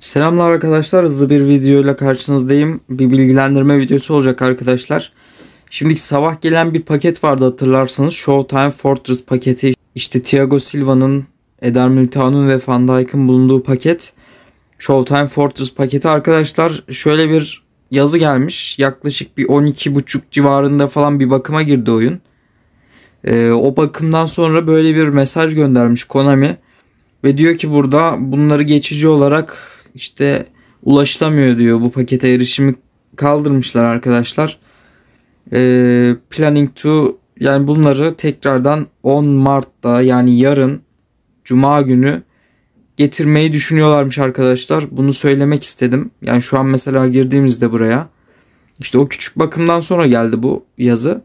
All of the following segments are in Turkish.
Selamlar arkadaşlar. Hızlı bir videoyla karşınızdayım. Bir bilgilendirme videosu olacak arkadaşlar. Şimdiki sabah gelen bir paket vardı hatırlarsanız. Showtime Fortress paketi. İşte Thiago Silva'nın, Eder Militao'nun ve Van Dijk'ın bulunduğu paket. Showtime Fortress paketi arkadaşlar şöyle bir yazı gelmiş. Yaklaşık bir 12.5 civarında falan bir bakıma girdi oyun. Ee, o bakımdan sonra böyle bir mesaj göndermiş Konami. Ve diyor ki burada bunları geçici olarak işte ulaşılamıyor diyor. Bu pakete erişimi kaldırmışlar arkadaşlar. E, planning to yani bunları tekrardan 10 Mart'ta yani yarın Cuma günü getirmeyi düşünüyorlarmış arkadaşlar. Bunu söylemek istedim. Yani şu an mesela girdiğimizde buraya işte o küçük bakımdan sonra geldi bu yazı.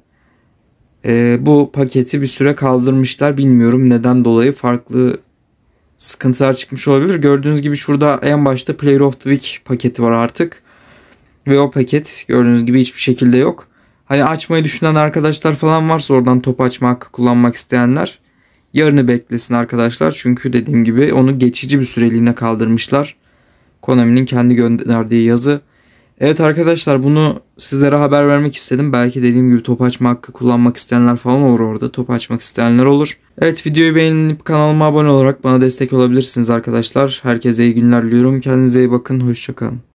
Ee, bu paketi bir süre kaldırmışlar. Bilmiyorum neden dolayı farklı sıkıntılar çıkmış olabilir. Gördüğünüz gibi şurada en başta Player of the Week paketi var artık. Ve o paket gördüğünüz gibi hiçbir şekilde yok. Hani açmayı düşünen arkadaşlar falan varsa oradan top açma hakkı kullanmak isteyenler yarını beklesin arkadaşlar. Çünkü dediğim gibi onu geçici bir süreliğine kaldırmışlar. Konami'nin kendi gönderdiği yazı Evet arkadaşlar bunu sizlere haber vermek istedim. Belki dediğim gibi top açma hakkı kullanmak isteyenler falan olur orada. Top açmak isteyenler olur. Evet videoyu beğenip kanalıma abone olarak bana destek olabilirsiniz arkadaşlar. Herkese iyi günler diliyorum. Kendinize iyi bakın. Hoşçakalın.